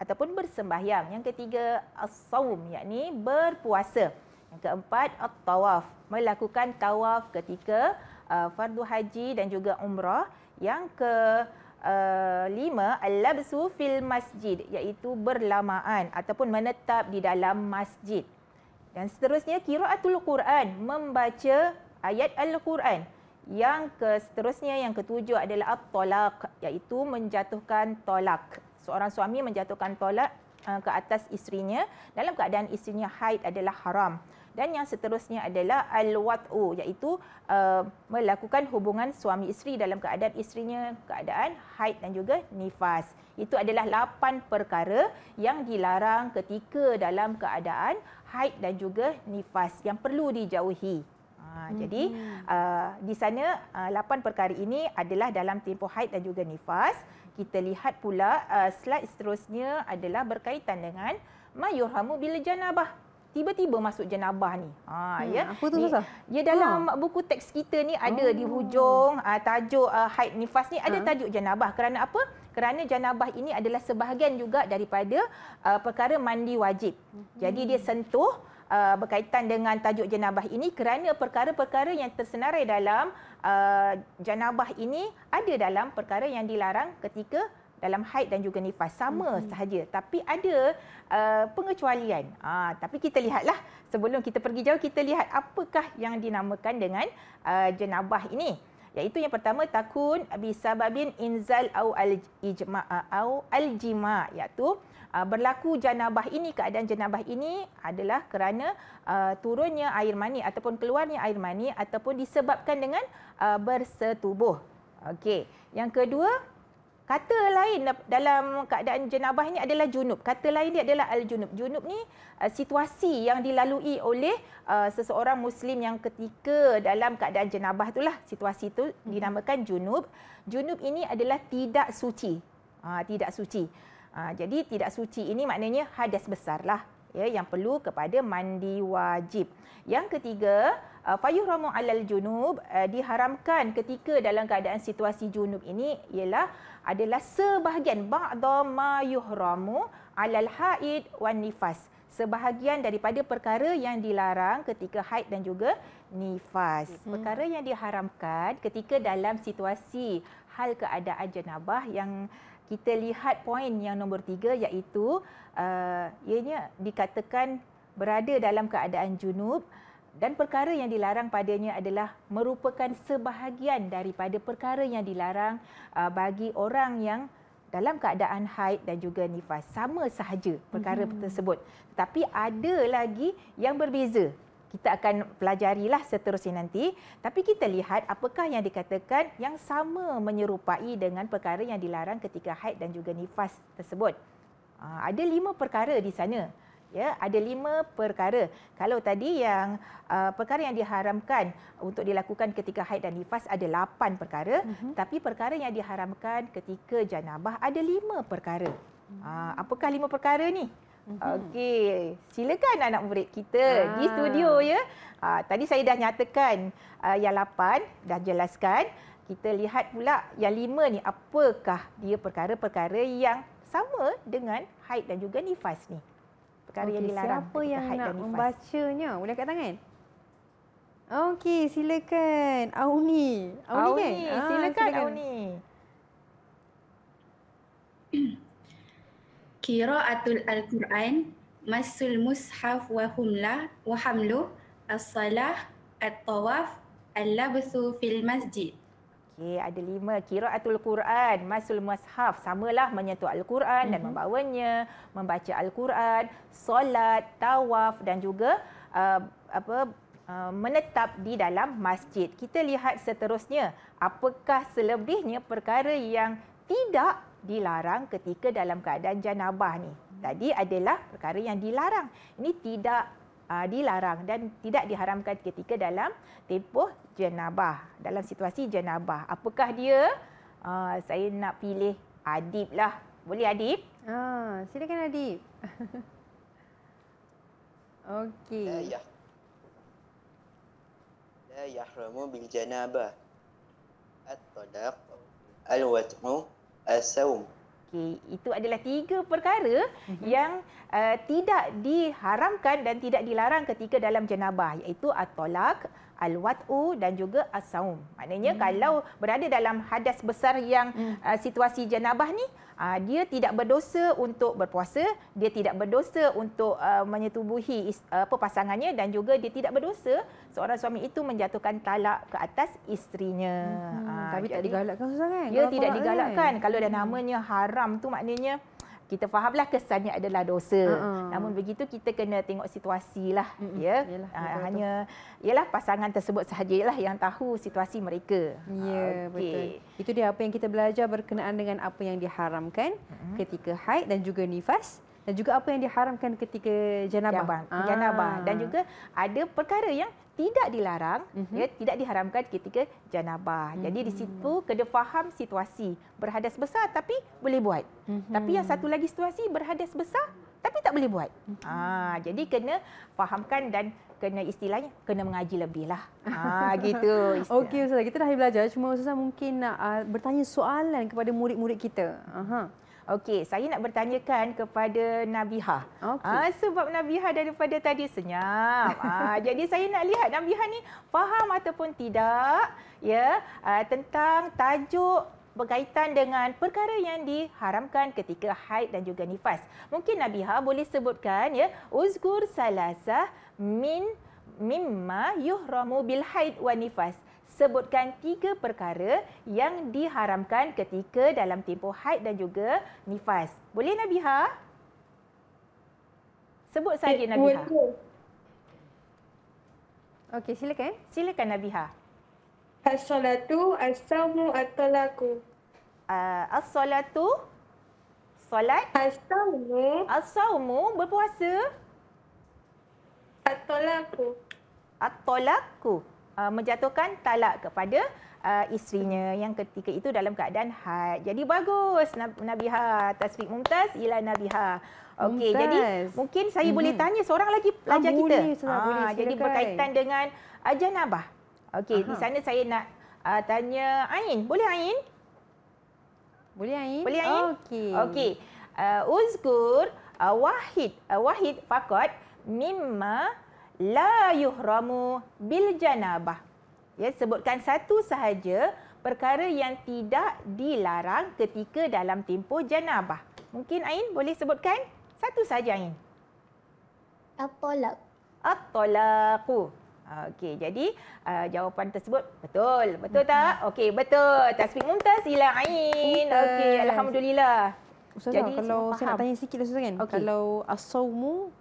ataupun bersembahyang. Yang ketiga, as-sawm, yakni berpuasa. Yang keempat, at-tawaf, melakukan tawaf ketika uh, fardu haji dan juga umrah. Yang ke kelima, uh, al-labsu fil masjid, iaitu berlamaan ataupun menetap di dalam masjid. Dan seterusnya, kiraatul Quran, membaca ayat Al-Quran. Yang seterusnya yang ketujuh adalah at-talaq iaitu menjatuhkan tolak. Seorang suami menjatuhkan tolak eh, ke atas isterinya dalam keadaan isterinya haid adalah haram. Dan yang seterusnya adalah al-wat'u iaitu uh, melakukan hubungan suami isteri dalam keadaan isterinya keadaan haid dan juga nifas. Itu adalah lapan perkara yang dilarang ketika dalam keadaan haid dan juga nifas yang perlu dijauhi. Ah, hmm. jadi uh, di sana uh, perkara ini adalah dalam tempoh haid dan juga nifas. Kita lihat pula uh, slide seterusnya adalah berkaitan dengan mayurhamu bila janabah. Tiba-tiba masuk jenabah ni. Ha hmm, ya. Apa tu susah? Ya dalam oh. buku teks kita ni ada oh. di hujung uh, tajuk uh, haid nifas ni ada hmm. tajuk jenabah. Kerana apa? Kerana jenabah ini adalah sebahagian juga daripada uh, perkara mandi wajib. Hmm. Jadi dia hmm. sentuh uh, berkaitan dengan tajuk jenabah ini kerana perkara-perkara yang tersenarai dalam uh, jenabah ini ada dalam perkara yang dilarang ketika dalam haid dan juga nifas sama hmm sahaja tapi ada uh, pengecualian. Uh, tapi kita lihatlah sebelum kita pergi jauh kita lihat apakah yang dinamakan dengan uh, jenabah ini iaitu ya, yang pertama takun bisababin inzal au al ijma au al jima iaitu ah, berlaku janabah ini keadaan janabah ini adalah kerana uh, turunnya air mani ataupun keluarnya air mani ataupun disebabkan dengan uh, bersetubuh okey yang kedua Kata lain dalam keadaan jenabah ini adalah junub. Kata lain dia adalah al-junub. Junub ni uh, situasi yang dilalui oleh uh, seseorang muslim yang ketika dalam keadaan jenabah itulah situasi itu dinamakan junub. Junub ini adalah tidak suci. Uh, tidak suci. Uh, jadi tidak suci ini maknanya hadas besarlah ya yang perlu kepada mandi wajib. Yang ketiga, Uh, fayuh ramu alal junub uh, diharamkan ketika dalam keadaan situasi junub ini ialah adalah sebahagian ba'dha ma yuhramu alal haid wan nifas sebahagian daripada perkara yang dilarang ketika haid dan juga nifas mm-hmm. perkara yang diharamkan ketika dalam situasi hal keadaan jenabah yang kita lihat poin yang nombor tiga iaitu uh, ianya dikatakan berada dalam keadaan junub uh, dan perkara yang dilarang padanya adalah merupakan sebahagian daripada perkara yang dilarang uh, bagi orang yang dalam keadaan haid dan juga nifas sama sahaja perkara hmm. tersebut tetapi ada lagi yang berbeza kita akan pelajari lah seterusnya nanti tapi kita lihat apakah yang dikatakan yang sama menyerupai dengan perkara yang dilarang ketika haid dan juga nifas tersebut uh, ada lima perkara di sana ya ada lima perkara kalau tadi yang uh, perkara yang diharamkan untuk dilakukan ketika haid dan nifas ada lapan perkara mm-hmm. tapi perkara yang diharamkan ketika janabah ada lima perkara mm-hmm. uh, apakah lima perkara ni mhm. okey silakan anak murid kita ah. di studio ya uh, tadi saya dah nyatakan uh, yang lapan dah jelaskan kita lihat pula yang lima ni apakah dia perkara-perkara yang sama dengan haid dan juga nifas ni perkara yang dilarang. Siapa yang haid nak membacanya? Boleh angkat tangan? Okey, silakan. Auni. Auni, Auni kan? Auni, ah, silakan, silakan Auni. Qira'atul Al-Quran Masul mushaf wa humla wa hamlu As-salah At-tawaf Al-labthu fil masjid Okey, ada lima. Kiraatul Quran, Masul Mushaf. Samalah menyentuh Al-Quran dan mhm. membawanya. Membaca Al-Quran, solat, tawaf dan juga uh, apa uh, menetap di dalam masjid. Kita lihat seterusnya, apakah selebihnya perkara yang tidak dilarang ketika dalam keadaan janabah ni? Tadi adalah perkara yang dilarang. Ini tidak uh, dilarang dan tidak diharamkan ketika dalam tempoh jenabah dalam situasi jenabah apakah dia uh, saya nak pilih adib lah boleh adib ah silakan adib okey uh, ya la ya. yahramu ya, bil janabah at-talaq al-wat'u as-sawm Okey, itu adalah tiga perkara mm-hmm. yang uh, tidak diharamkan dan tidak dilarang ketika dalam jenabah iaitu at al-wat'u dan juga as-saum. Maknanya hmm. kalau berada dalam hadas besar yang hmm. uh, situasi janabah ni uh, dia tidak berdosa untuk berpuasa, dia tidak berdosa untuk uh, menyetubuhi uh, apa uh, pasangannya dan juga dia tidak berdosa seorang suami itu menjatuhkan talak ke atas isterinya. Hmm. Uh, Tapi jadi, tak digalakkan susah kan? Dia tidak digalakkan kan? kalau dah hmm. namanya haram tu maknanya kita fahamlah kesannya adalah dosa. Uh-uh. Namun begitu kita kena tengok situasi lah. Uh-uh. Ya. Yalah, ah, Hanya ialah pasangan tersebut sahaja sahajalah yang tahu situasi mereka. Ya, okay. Ah, betul. Itu dia apa yang kita belajar berkenaan dengan apa yang diharamkan uh-huh. ketika haid dan juga nifas dan juga apa yang diharamkan ketika janabah. Ah. Janabah dan juga ada perkara yang tidak dilarang mm-hmm. ya tidak diharamkan ketika janabah. Mm-hmm. Jadi di mhm. situ kena faham situasi. Berhadas besar tapi boleh buat. Mm-hmm. Tapi yang satu lagi situasi berhadas besar tapi tak boleh buat. Mm-hmm. Ah jadi kena fahamkan dan kena istilahnya kena mengaji lebihlah. Ah gitu. Okey ustaz kita dah belajar cuma ustaz mungkin nak uh, bertanya soalan kepada murid-murid kita. Uh-huh. Okey, saya nak bertanyakan kepada Nabiha. Okay. Ha, ah, sebab Nabiha daripada tadi senyap. Ha, jadi saya nak lihat Nabiha ni faham ataupun tidak ya uh, tentang tajuk berkaitan dengan perkara yang diharamkan ketika haid dan juga nifas. Mungkin Nabiha boleh sebutkan ya uzgur salasa min mimma yuhramu bil haid wa nifas sebutkan tiga perkara yang diharamkan ketika dalam tempoh haid dan juga nifas. Boleh Nabiha? Sebut saja Nabiha. Okey, silakan. Silakan Nabiha. As-salatu as salamu at-talaku. Uh, as-salatu solat as salamu as salamu berpuasa at-talaku at-talaku Uh, menjatuhkan talak kepada uh, isterinya yang ketika itu dalam keadaan haid. Jadi bagus nabiha Ha mumtaz ila nabiha. Okey jadi mungkin saya hmm. boleh tanya seorang lagi ah, pelajar ah, kita. Boleh, ah, boleh, jadi berkaitan dengan janabah. Okey di sana saya nak uh, tanya Ain. Boleh Ain? Boleh Ain? Boleh Ain? Okey. Okey. Uh, uzgur uh, wahid uh, wahid faqat mimma la yuhramu bil janabah. Ya, sebutkan satu sahaja perkara yang tidak dilarang ketika dalam tempoh janabah. Mungkin Ain boleh sebutkan? Satu sahaja Ain. At-talaq. At-talaqu. Okey, jadi uh, jawapan tersebut betul. Betul mm-hmm. tak? Okey, betul. Tasbih Mumtaz ila Ain. Okey, alhamdulillah. Ustazah, jadi, kalau saya nak tanya sikit Ustazah kan? Okay. Kalau as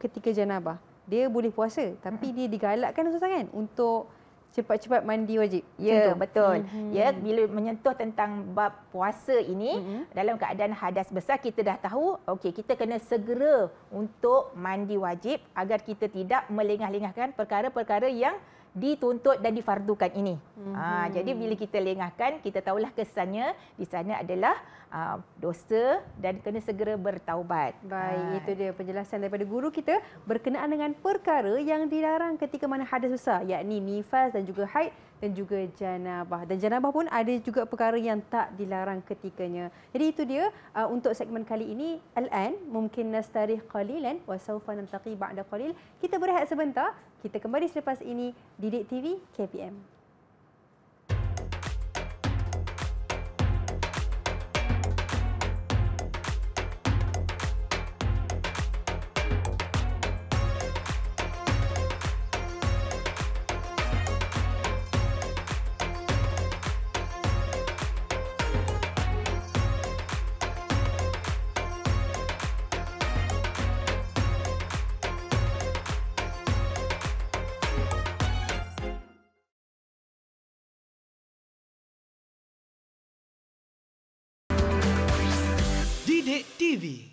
ketika janabah dia boleh puasa tapi hmm. dia digalakkan ustazah kan untuk cepat-cepat mandi wajib. Ya, Contoh. betul. Mm-hmm. Ya, hmm. bila menyentuh tentang bab puasa ini mm-hmm. dalam keadaan hadas besar kita dah tahu, okey, kita kena segera untuk mandi wajib agar kita tidak melengah-lengahkan perkara-perkara yang dituntut dan difardukan ini. Mm-hmm. Aa, ah, jadi bila kita lengahkan, kita tahulah kesannya di sana adalah aa, ah, dosa dan kena segera bertaubat. Baik, aa. Ah. itu dia penjelasan daripada guru kita berkenaan dengan perkara yang dilarang ketika mana hadas susah, yakni nifas dan juga haid dan juga janabah. Dan janabah pun ada juga perkara yang tak dilarang ketikanya. Jadi itu dia uh, untuk segmen kali ini. Al-an mungkin nastarih qalilan wa saufa namtaqi ba'da qalil. Kita berehat sebentar. Kita kembali selepas ini di Didik TV KPM.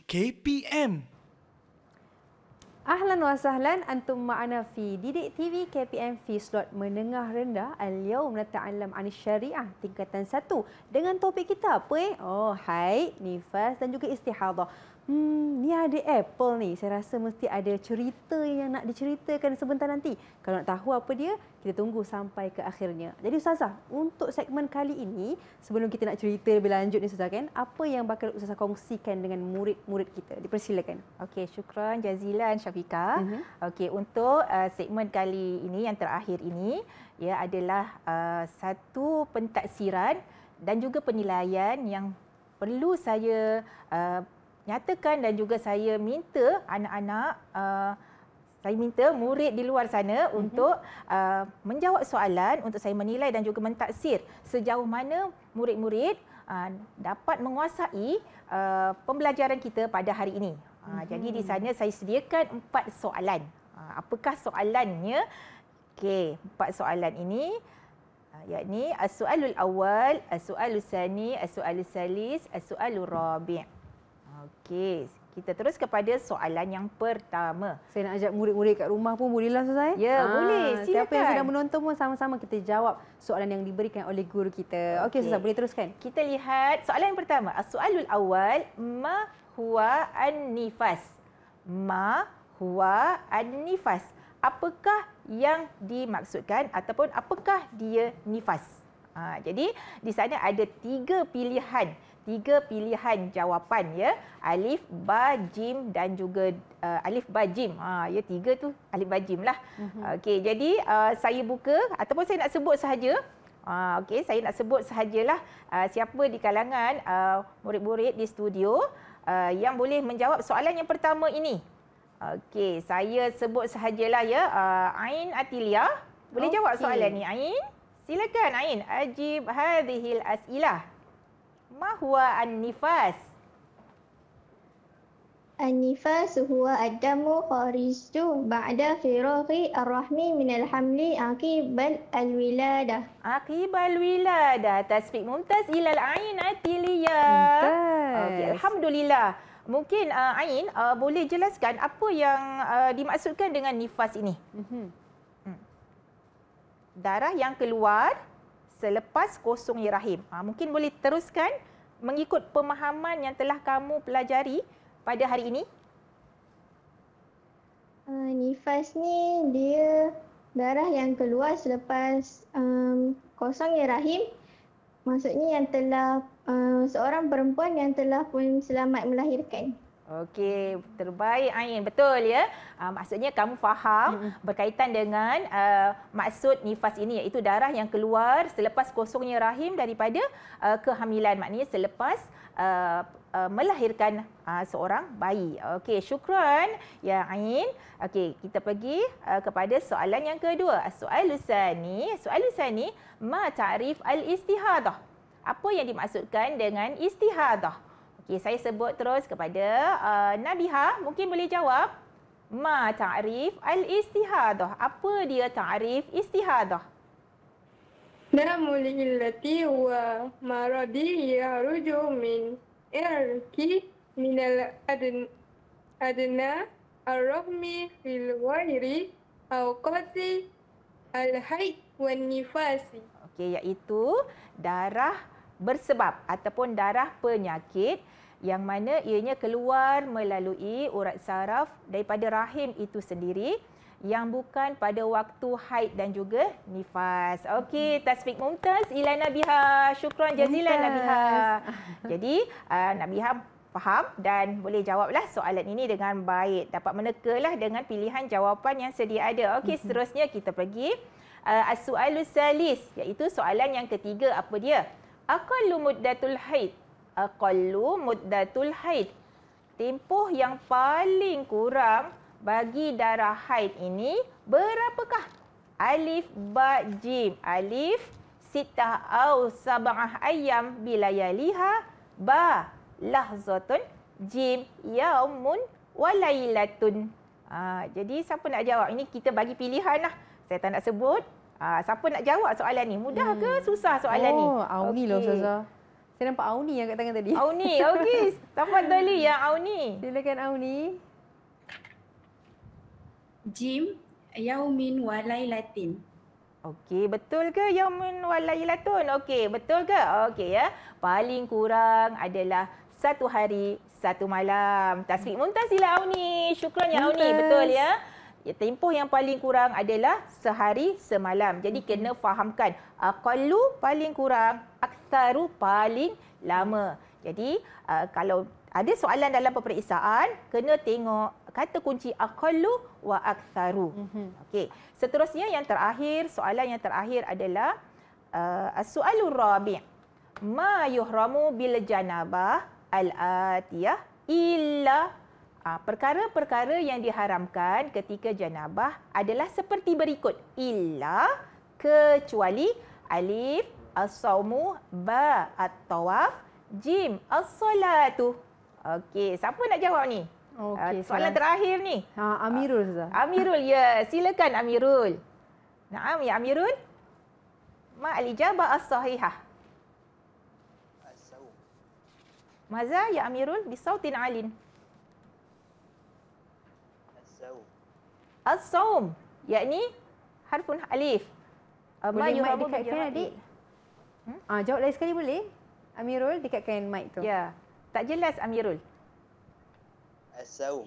KPM. Ahlan wa sahlan antum ma'ana fi Didik TV KPM fi slot menengah rendah al-yawm nata'allam an syariah tingkatan 1 dengan topik kita apa eh? Oh, haid, nifas dan juga istihadah. Hmm, ni ada Apple ni. Saya rasa mesti ada cerita yang nak diceritakan sebentar nanti. Kalau nak tahu apa dia, kita tunggu sampai ke akhirnya. Jadi Ustazah, untuk segmen kali ini, sebelum kita nak cerita lebih lanjut ni Ustazah kan, apa yang bakal Ustazah kongsikan dengan murid-murid kita? Dipersilakan. Okey, syukran jazilan Syafika. Uh-huh. Okey, untuk uh, segmen kali ini yang terakhir ini, ya adalah uh, satu pentaksiran dan juga penilaian yang perlu saya uh, nyatakan dan juga saya minta anak-anak uh, saya minta murid di luar sana mm-hmm. untuk uh, menjawab soalan untuk saya menilai dan juga mentaksir sejauh mana murid-murid uh, dapat menguasai uh, pembelajaran kita pada hari ini. Uh, mm-hmm. Jadi di sana saya sediakan empat soalan. Uh, apakah soalannya? Okey, empat soalan ini uh, yakni as-su'alul awal, as-su'alul sani, as-su'alul salis, as-su'alul rabi'. Okey, kita terus kepada soalan yang pertama. Saya nak ajak murid-murid kat rumah pun bolehlah saya. Ya, ah, boleh. Silakan. Siapa yang sedang menonton pun sama-sama kita jawab soalan yang diberikan oleh guru kita. Okey, okay. Susah, boleh teruskan? Kita lihat soalan yang pertama. Soalul awal, ma huwa an-nifas? Ma huwa an-nifas? Apakah yang dimaksudkan ataupun apakah dia nifas? Ha, jadi di sana ada tiga pilihan tiga pilihan jawapan ya alif ba jim dan juga uh, alif ba jim ha ya tiga tu alif ba jim lah mm-hmm. okey jadi uh, saya buka ataupun saya nak sebut sahaja uh, okey saya nak sebut sahajalah uh, siapa di kalangan uh, murid-murid di studio uh, yang boleh menjawab soalan yang pertama ini okey saya sebut sahajalah ya uh, ain atilia boleh okay. jawab soalan ni ain silakan ain ajib hadhil as'ilah Mahua an-nifas? An-nifas huwa ad-damu kharijtu ba'da firaqi ar-rahmi min al-hamli aqibal al-wiladah. Aqibal al-wiladah. Tasbik mumtaz ila al-ain atiliyah. Okay, alhamdulillah. Mungkin uh, Ain uh, boleh jelaskan apa yang uh, dimaksudkan dengan nifas ini. Mm-hmm. Darah yang keluar selepas kosong ya rahim. Ha, mungkin boleh teruskan mengikut pemahaman yang telah kamu pelajari pada hari ini. Uh, nifas ni dia darah yang keluar selepas um, kosong ya rahim. Maksudnya yang telah uh, seorang perempuan yang telah pun selamat melahirkan. Okey, terbaik Ain. Ah, ya, betul ya. Uh, maksudnya kamu faham mm-hmm. berkaitan dengan uh, maksud nifas ini iaitu darah yang keluar selepas kosongnya rahim daripada uh, kehamilan. Maknanya selepas uh, uh, melahirkan uh, seorang bayi. Okey, syukran ya Ain. Okey, kita pergi uh, kepada soalan yang kedua. Soal ni. Soal Lusani, ma ta'rif al-istihadah? Apa yang dimaksudkan dengan istihadah? Okey, saya sebut terus kepada uh, Nabiha, mungkin boleh jawab. Ma ta'rif al-istihadah. Apa dia ta'rif istihadah? Namul illati wa maradi yaruju min irki min al-adn adna ar-rahmi fil wairi au qati al-hayy wan nifasi. Okey, iaitu darah bersebab ataupun darah penyakit yang mana ianya keluar melalui urat saraf daripada rahim itu sendiri yang bukan pada waktu haid dan juga nifas. Okey, hmm. tasbik mumtaz Ila nabiha Syukran jazilan Nabiha. Jadi, uh, ah, Nabiha faham dan boleh jawablah soalan ini dengan baik. Dapat menekalah dengan pilihan jawapan yang sedia ada. Okey, hmm. seterusnya kita pergi uh, ah, as-su'alus salis iaitu soalan yang ketiga apa dia? Aqallu muddatul haid. Aqallu muddatul haid. Tempoh yang paling kurang bagi darah haid ini berapakah? Alif, ba, jim. Alif, sitah au sabah ayam bila bilayaliha. Ba, lahzatun. Jim, yaumun walailatun. Ha, ah, jadi siapa nak jawab? Ini kita bagi pilihan lah. Saya tak nak sebut. Ah, siapa nak jawab soalan ni? Mudah ke hmm. susah soalan oh, ni? Oh, Auni okay. lah Ustazah. Saya nampak Auni yang kat tangan tadi. Auni, okey. Tampak tadi ya Auni. Silakan Auni. Jim, Yaumin walailatin. Okey, betul ke Yaumin walailatun? Okey, betul ke? Okey ya. Paling kurang adalah satu hari, satu malam. Tasfik Muntazilah Auni. Syukran ya Auni. Betul ya tempoh yang paling kurang adalah sehari semalam. Jadi hmm. kena fahamkan aqallu uh, paling kurang, aktharu paling lama. Jadi uh, kalau ada soalan dalam peperiksaan, kena tengok kata kunci aqallu wa aktharu. Hmm. Okey. Seterusnya yang terakhir, soalan yang terakhir adalah uh, as rabi' ma yuhramu bil janabah al-atiyah illa Ah, perkara-perkara yang diharamkan ketika janabah adalah seperti berikut illa kecuali alif as sawmu ba at-tawaf jim as-salatu okey siapa nak jawab ni ah, okey soalan, soalan terakhir ni ha amirul Zah. amirul ya silakan amirul naam ya amirul ma al-ijabah as-sahihah as maza ya amirul bisautin alin As-Sawm. Yakni harfun alif. Uh, boleh mic dekatkan adik? Hmm? Ah, jawab lain sekali boleh? Amirul dekatkan mic tu. Ya. Yeah. Tak jelas Amirul. As-Sawm.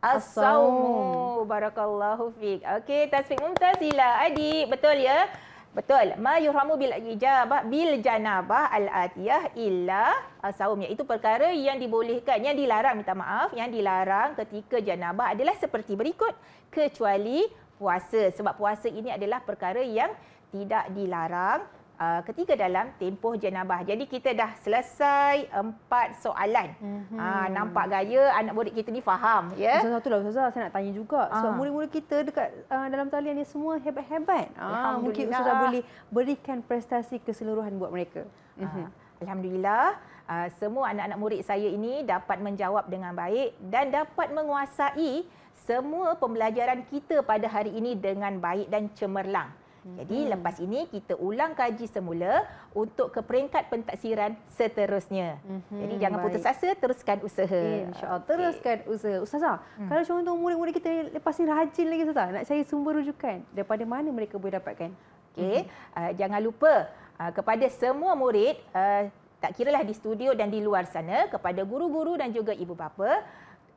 As-Sawm. Barakallahu fiqh. Okey, tasfiq mumtaz. Sila adik. Betul ya? Betul. Ma yuhramu bil ijabah bil janabah al atiyah illa ah, saum iaitu perkara yang dibolehkan yang dilarang minta maaf yang dilarang ketika janabah adalah seperti berikut kecuali puasa sebab puasa ini adalah perkara yang tidak dilarang uh, ketiga dalam tempoh jenabah. Jadi kita dah selesai empat soalan. Mm-hmm. Uh, nampak gaya anak murid kita ni faham. Ya? Ustazah itulah Ustazah saya nak tanya juga. Ah. Sebab murid-murid kita dekat uh, dalam talian ni semua hebat-hebat. Uh, mungkin Ustazah boleh berikan prestasi keseluruhan buat mereka. Uh, Alhamdulillah. Uh, semua anak-anak murid saya ini dapat menjawab dengan baik dan dapat menguasai semua pembelajaran kita pada hari ini dengan baik dan cemerlang. Mhm. Jadi lepas ini kita ulang kaji semula untuk ke peringkat pentaksiran seterusnya. hmm Jadi jangan Baik. putus asa, teruskan usaha. Insya-Allah okay. teruskan usaha. Ustazah, mm. kalau contoh murid-murid kita lepas ni rajin lagi Ustazah, nak cari sumber rujukan daripada mana mereka boleh dapatkan? Okey, hmm uh, jangan lupa uh, kepada semua murid uh, tak lah di studio dan di luar sana kepada guru-guru dan juga ibu bapa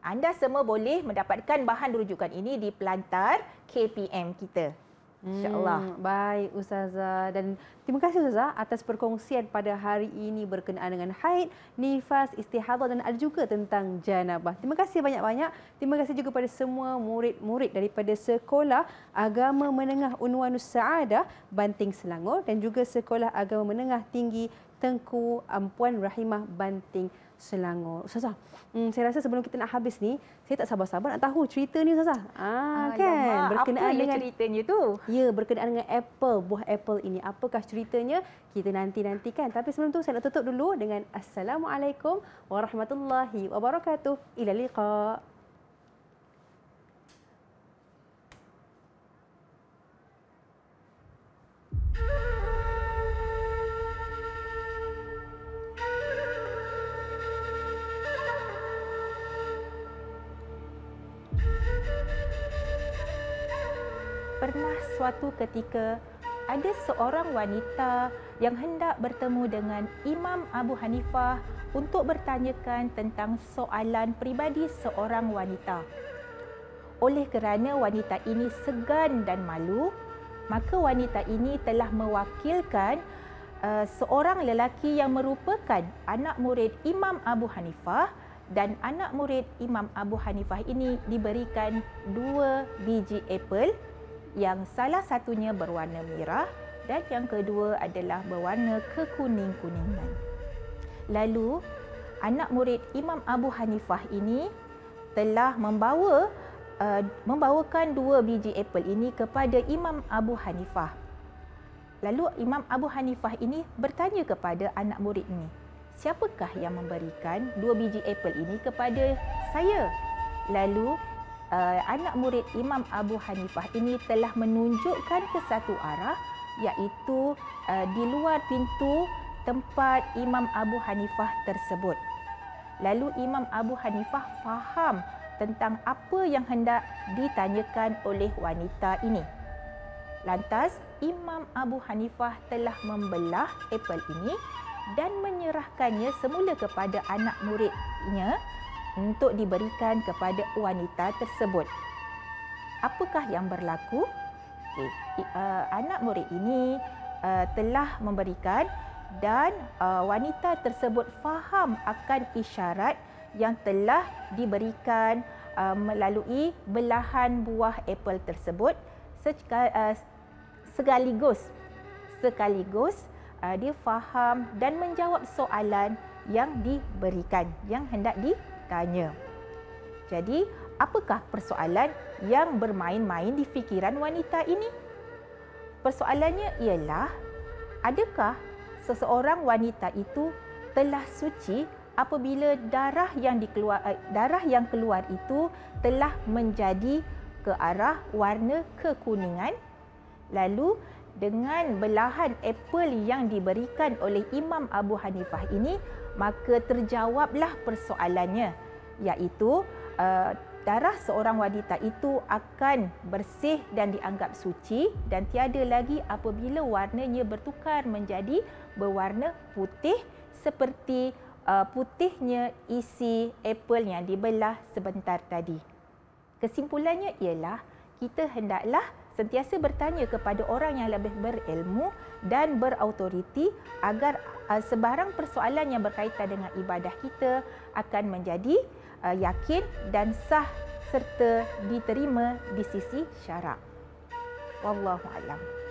anda semua boleh mendapatkan bahan rujukan ini di pelantar KPM kita. InsyaAllah. Hmm, baik, Ustazah. Dan terima kasih, Ustazah, atas perkongsian pada hari ini berkenaan dengan haid, nifas, istihadah dan ada juga tentang janabah. Terima kasih banyak-banyak. Terima kasih juga kepada semua murid-murid daripada Sekolah Agama Menengah Unwanus Saadah, Banting Selangor dan juga Sekolah Agama Menengah Tinggi Tengku Ampuan Rahimah Banting Selangor. Selangor. Ustazah, hmm, saya rasa sebelum kita nak habis ni, saya tak sabar-sabar nak tahu cerita ni Ustazah. Ah, kan? Berkenaan apa dengan ceritanya tu? Ya, berkenaan dengan apple, buah apple ini. Apakah ceritanya? Kita nanti-nantikan. Tapi sebelum tu saya nak tutup dulu dengan Assalamualaikum warahmatullahi wabarakatuh. Ila liqa. Thank you. pernah suatu ketika ada seorang wanita yang hendak bertemu dengan Imam Abu Hanifah untuk bertanyakan tentang soalan peribadi seorang wanita. Oleh kerana wanita ini segan dan malu, maka wanita ini telah mewakilkan uh, seorang lelaki yang merupakan anak murid Imam Abu Hanifah dan anak murid Imam Abu Hanifah ini diberikan dua biji apple yang salah satunya berwarna merah dan yang kedua adalah berwarna kekuning-kuningan. Lalu, anak murid Imam Abu Hanifah ini telah membawa uh, membawakan dua biji apple ini kepada Imam Abu Hanifah. Lalu Imam Abu Hanifah ini bertanya kepada anak murid ini, "Siapakah yang memberikan dua biji apple ini kepada saya?" Lalu uh, anak murid Imam Abu Hanifah ini telah menunjukkan ke satu arah iaitu uh, di luar pintu tempat Imam Abu Hanifah tersebut. Lalu Imam Abu Hanifah faham tentang apa yang hendak ditanyakan oleh wanita ini. Lantas Imam Abu Hanifah telah membelah apple ini dan menyerahkannya semula kepada anak muridnya untuk diberikan kepada wanita tersebut. Apakah yang berlaku? Okay. Eh, eh, anak murid ini eh, telah memberikan dan wanita tersebut faham akan isyarat yang telah diberikan melalui belahan buah apple tersebut sekaligus sekaligus dia faham dan menjawab soalan yang diberikan yang hendak di katanya. Jadi, apakah persoalan yang bermain-main di fikiran wanita ini? Persoalannya ialah, adakah seseorang wanita itu telah suci apabila darah yang dikeluar eh, darah yang keluar itu telah menjadi ke arah warna kekuningan? Lalu dengan belahan apple yang diberikan oleh Imam Abu Hanifah ini, maka terjawablah persoalannya iaitu uh, darah seorang wanita itu akan bersih dan dianggap suci dan tiada lagi apabila warnanya bertukar menjadi berwarna putih seperti uh, putihnya isi apple yang dibelah sebentar tadi. Kesimpulannya ialah kita hendaklah sentiasa bertanya kepada orang yang lebih berilmu dan berautoriti agar Eh, sebarang persoalan yang berkaitan dengan ibadah kita akan menjadi eh, yakin dan sah serta diterima di sisi syarak. Wallahu a'lam.